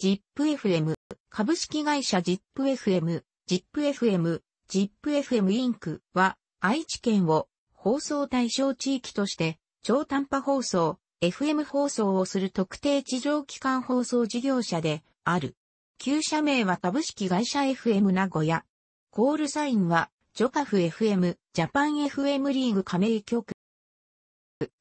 ZIPFM、株式会社 ZIPFM、ZIPFM、ZIPFM インクは、愛知県を放送対象地域として、超短波放送、FM 放送をする特定地上機関放送事業者である。旧社名は株式会社 FM 名古屋。コールサインは、ジョカフ FM、ジャパン FM リーグ加盟局。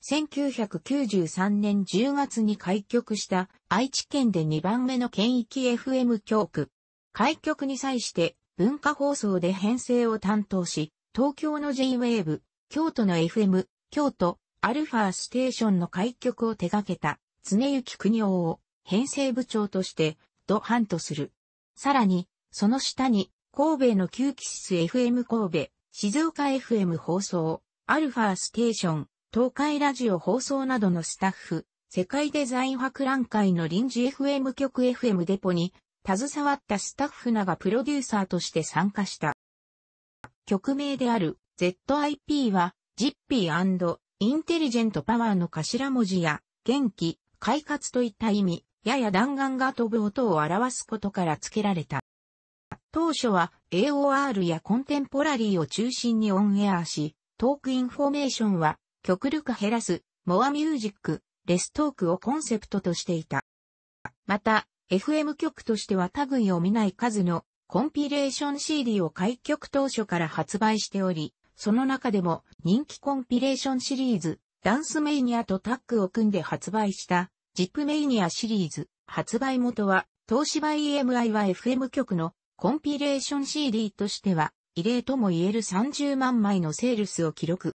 1993年10月に開局した愛知県で2番目の県域 FM 局。開局に際して文化放送で編成を担当し、東京の J-Wave、京都の FM、京都、アルファステーションの開局を手掛けた、常幸国夫を編成部長として、ドハントする。さらに、その下に、神戸の旧機質 FM 神戸、静岡 FM 放送、アルファステーション、東海ラジオ放送などのスタッフ、世界デザイン博覧会の臨時 FM 局 FM デポに、携わったスタッフながプロデューサーとして参加した。曲名である ZIP は、ジッピーインテリジェントパワーの頭文字や、元気、快活といった意味、やや弾丸が飛ぶ音を表すことから付けられた。当初は AOR やコンテンポラリーを中心にオンエアし、トークインフォメーションは極力減らす、モアミュージック、レストークをコンセプトとしていた。また、FM 局としては分を見ない数のコンピレーション CD を開局当初から発売しており、その中でも人気コンピレーションシリーズ、ダンスメイニアとタッグを組んで発売した、ジップメイニアシリーズ、発売元は、東芝 EMI は FM 局のコンピレーション CD としては、異例とも言える30万枚のセールスを記録。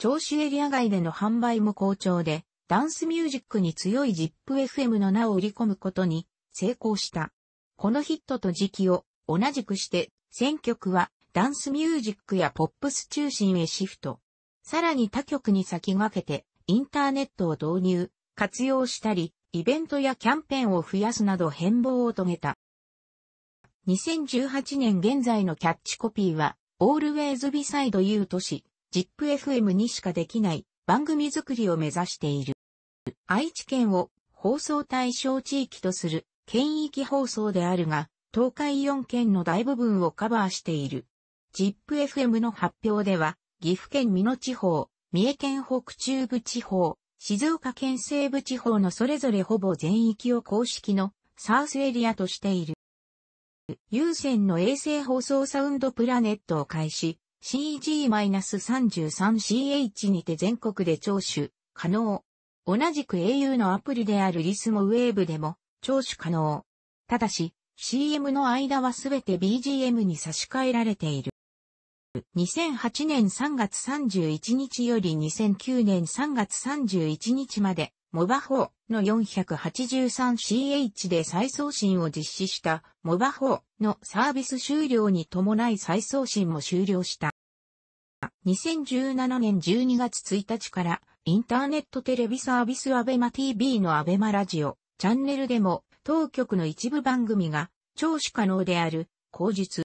聴取エリア外での販売も好調で、ダンスミュージックに強い ZIPFM の名を売り込むことに成功した。このヒットと時期を同じくして、選曲はダンスミュージックやポップス中心へシフト。さらに他局に先駆けて、インターネットを導入、活用したり、イベントやキャンペーンを増やすなど変貌を遂げた。2018年現在のキャッチコピーは、Always Beside You とし、ZIPFM にしかできない番組作りを目指している。愛知県を放送対象地域とする県域放送であるが、東海4県の大部分をカバーしている。ZIPFM の発表では、岐阜県美濃地方、三重県北中部地方、静岡県西部地方のそれぞれほぼ全域を公式のサースエリアとしている。有線の衛星放送サウンドプラネットを開始、CG-33CH にて全国で聴取可能。同じく au のアプリであるリスモウェーブでも聴取可能。ただし、CM の間はすべて BGM に差し替えられている。2008年3月31日より2009年3月31日までモバ法の 483CH で再送信を実施したモバ法のサービス終了に伴い再送信も終了した。2017年12月1日からインターネットテレビサービスアベマ TV のアベマラジオチャンネルでも当局の一部番組が聴取可能である口述。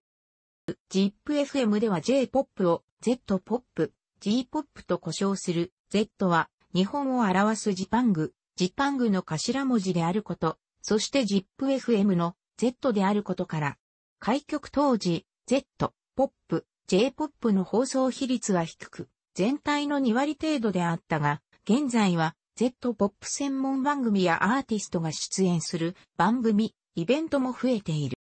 ZIPFM では J-POP を Z-POP、G-POP と呼称する Z は日本を表すジパング、ジパングの頭文字であること、そして ZIPFM の Z であることから、開局当時、Z、POP、J-POP の放送比率は低く、全体の2割程度であったが、現在は Z-POP 専門番組やアーティストが出演する番組、イベントも増えている。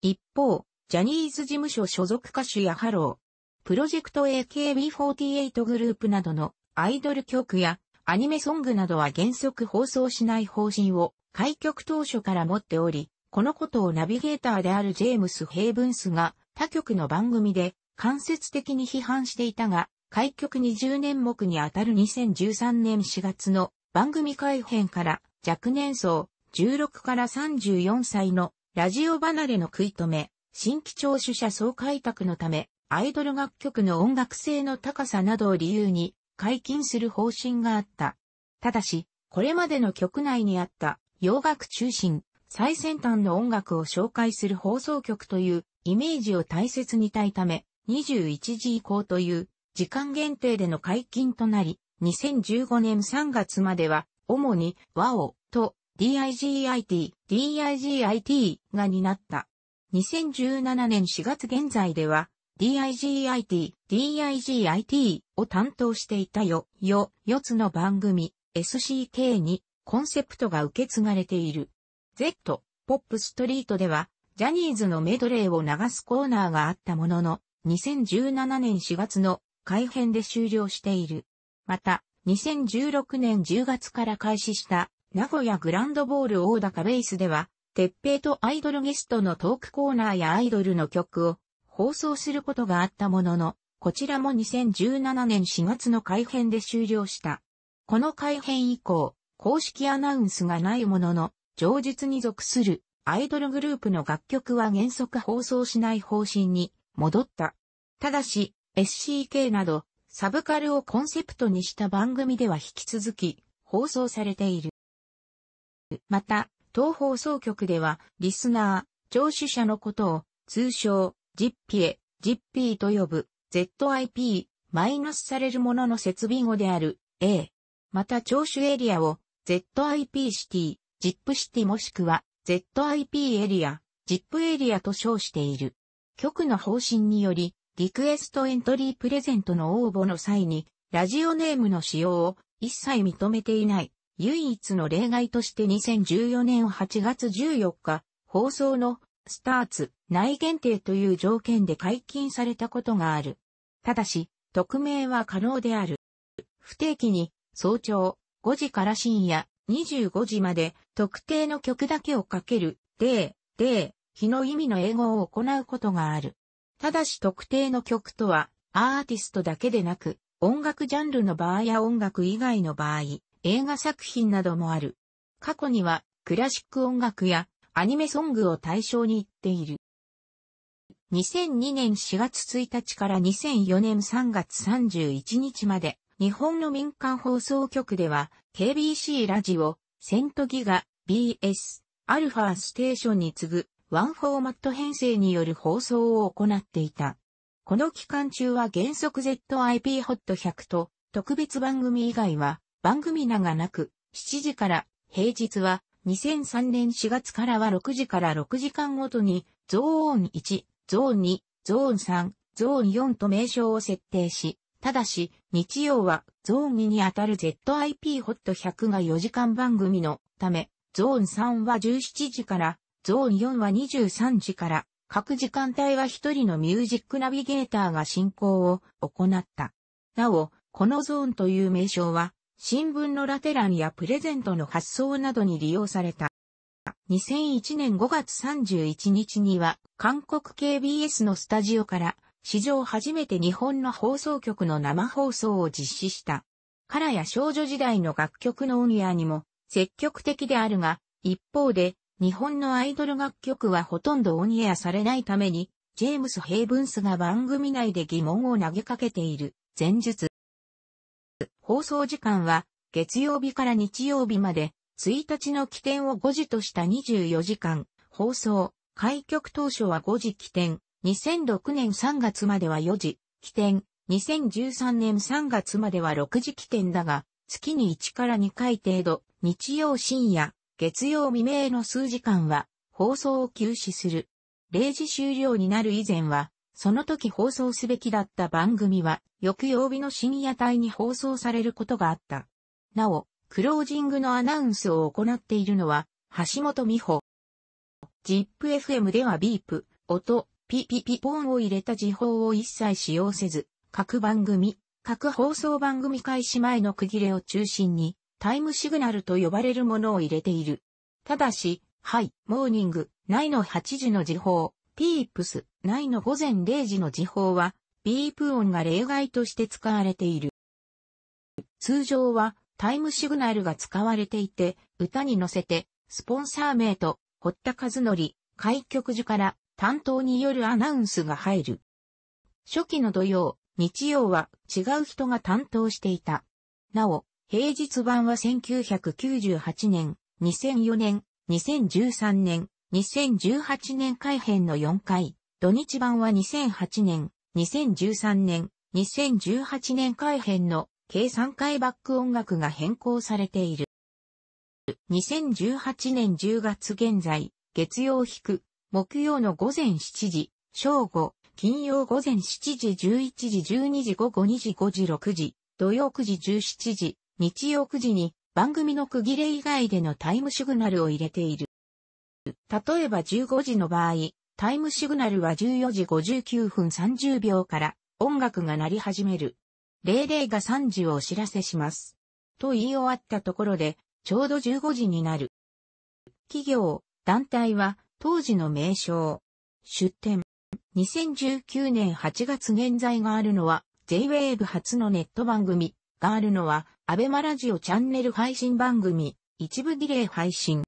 一方、ジャニーズ事務所所属歌手やハロー、プロジェクト AKB48 グループなどのアイドル曲やアニメソングなどは原則放送しない方針を開局当初から持っており、このことをナビゲーターであるジェームス・ヘイブンスが他局の番組で間接的に批判していたが、開局20年目にあたる2013年4月の番組改編から若年層16から34歳のラジオ離れの食い止め、新規聴取者総開拓のため、アイドル楽曲の音楽性の高さなどを理由に解禁する方針があった。ただし、これまでの局内にあった洋楽中心、最先端の音楽を紹介する放送局というイメージを大切にたいため、21時以降という時間限定での解禁となり、2015年3月までは、主に WAO と DIGIT、DIGIT が担った。2017年4月現在では、DIGIT、DIGIT を担当していたよ、よ、よつの番組、SCK にコンセプトが受け継がれている。Z、ポップストリートでは、ジャニーズのメドレーを流すコーナーがあったものの、2017年4月の改編で終了している。また、2016年10月から開始した名古屋グランドボール大高ベースでは、鉄平とアイドルゲストのトークコーナーやアイドルの曲を放送することがあったものの、こちらも2017年4月の改編で終了した。この改編以降、公式アナウンスがないものの、上述に属するアイドルグループの楽曲は原則放送しない方針に戻った。ただし、SCK など、サブカルをコンセプトにした番組では引き続き放送されている。また、当放送局では、リスナー、聴取者のことを、通称、ジッピエ、ジッピーと呼ぶ、ZIP、マイナスされるものの設備語である、A。また聴取エリアを、ZIP シティ、ジップシティもしくは、ZIP エリア、ジップエリアと称している。局の方針により、リクエストエントリープレゼントの応募の際に、ラジオネームの使用を一切認めていない、唯一の例外として2014年8月14日、放送の、スターツ、内限定という条件で解禁されたことがある。ただし、匿名は可能である。不定期に早朝5時から深夜25時まで特定の曲だけをかける、で、で、日の意味の英語を行うことがある。ただし特定の曲とはアーティストだけでなく音楽ジャンルの場合や音楽以外の場合、映画作品などもある。過去にはクラシック音楽やアニメソングを対象に言っている。2002年4月1日から2004年3月31日まで、日本の民間放送局では、KBC ラジオ、セントギガ、BS、アルファステーションに次ぐ、ワンフォーマット編成による放送を行っていた。この期間中は原則 ZIP ホット100と、特別番組以外は、番組名がなく、7時から、平日は、2003年4月からは6時から6時間ごとに、ゾーン1、ゾーン2、ゾーン3、ゾーン4と名称を設定し、ただし、日曜はゾーン2にあたる ZIP ホット100が4時間番組のため、ゾーン3は17時から、ゾーン4は23時から、各時間帯は一人のミュージックナビゲーターが進行を行った。なお、このゾーンという名称は、新聞のラテ欄やプレゼントの発送などに利用された。2001年5月31日には、韓国 KBS のスタジオから、史上初めて日本の放送局の生放送を実施した。カラや少女時代の楽曲のオンエアにも積極的であるが、一方で、日本のアイドル楽曲はほとんどオンエアされないために、ジェームス・ヘイブンスが番組内で疑問を投げかけている、前述。放送時間は、月曜日から日曜日まで、1日の起点を5時とした24時間、放送、開局当初は5時起点、2006年3月までは4時、起点、2013年3月までは6時起点だが、月に1から2回程度、日曜深夜、月曜未明の数時間は、放送を休止する。0時終了になる以前は、その時放送すべきだった番組は、翌曜日の深夜帯に放送されることがあった。なお、クロージングのアナウンスを行っているのは、橋本美穂。ZIPFM ではビープ、音、ピピピポーンを入れた時報を一切使用せず、各番組、各放送番組開始前の区切れを中心に、タイムシグナルと呼ばれるものを入れている。ただし、はい、モーニング、ないの8時の時報、ピープス、ないの午前0時の時報は、ビープ音が例外として使われている。通常は、タイムシグナルが使われていて、歌に乗せて、スポンサー名と、堀田和則、開局時から担当によるアナウンスが入る。初期の土曜、日曜は違う人が担当していた。なお、平日版は1998年、2004年、2013年、2018年改編の4回、土日版は2008年、2013年、2018年改編の計3回バック音楽が変更されている。2018年10月現在、月曜引く、木曜の午前7時、正午、金曜午前7時、11時、12時、午後2時、5時、6時、土曜9時、17時、日曜9時に番組の区切れ以外でのタイムシグナルを入れている。例えば15時の場合、タイムシグナルは14時59分30秒から音楽が鳴り始める。00が3時をお知らせします。と言い終わったところで、ちょうど15時になる。企業、団体は、当時の名称。出展。2019年8月現在があるのは、J-Wave 初のネット番組、があるのは、アベマラジオチャンネル配信番組、一部ディレイ配信。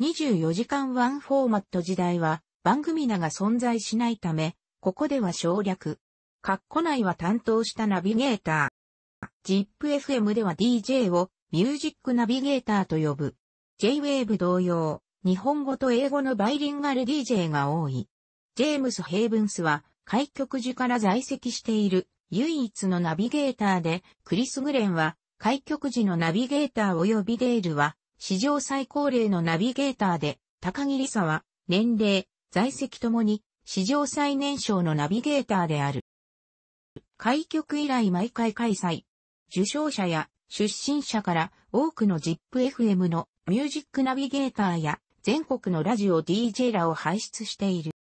24時間ワンフォーマット時代は、番組名が存在しないため、ここでは省略。括弧内は担当したナビゲーター。ZIPFM では DJ をミュージックナビゲーターと呼ぶ。J-Wave 同様、日本語と英語のバイリンガル DJ が多い。ジェームス・ヘイブンスは、開局時から在籍している唯一のナビゲーターで、クリス・グレンは、開局時のナビゲーター及びデールは、史上最高齢のナビゲーターで、高木理沙は、年齢、在籍ともに、史上最年少のナビゲーターである。開局以来毎回開催。受賞者や出身者から多くの ZIPFM のミュージックナビゲーターや全国のラジオ DJ らを輩出している。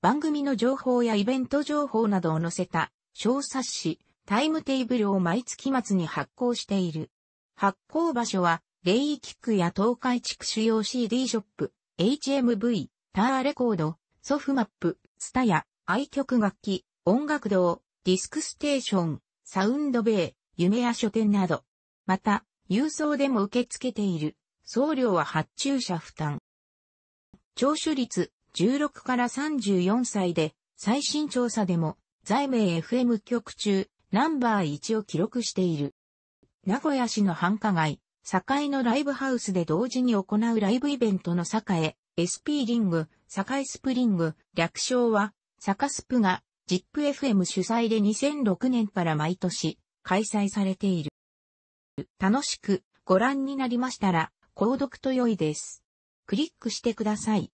番組の情報やイベント情報などを載せた小冊子タイムテーブルを毎月末に発行している。発行場所は、レイキックや東海地区主要 CD ショップ、HMV、ターレコード、ソフマップ、スタヤ、愛曲楽器、音楽堂、ディスクステーション、サウンドベイ、夢や書店など。また、郵送でも受け付けている。送料は発注者負担。聴取率16から34歳で、最新調査でも、在名 FM 局中、ナンバー1を記録している。名古屋市の繁華街、堺のライブハウスで同時に行うライブイベントの栄、SP リング、堺スプリング、略称は、サカスプがジップ f m 主催で2006年から毎年開催されている。楽しくご覧になりましたら、購読と良いです。クリックしてください。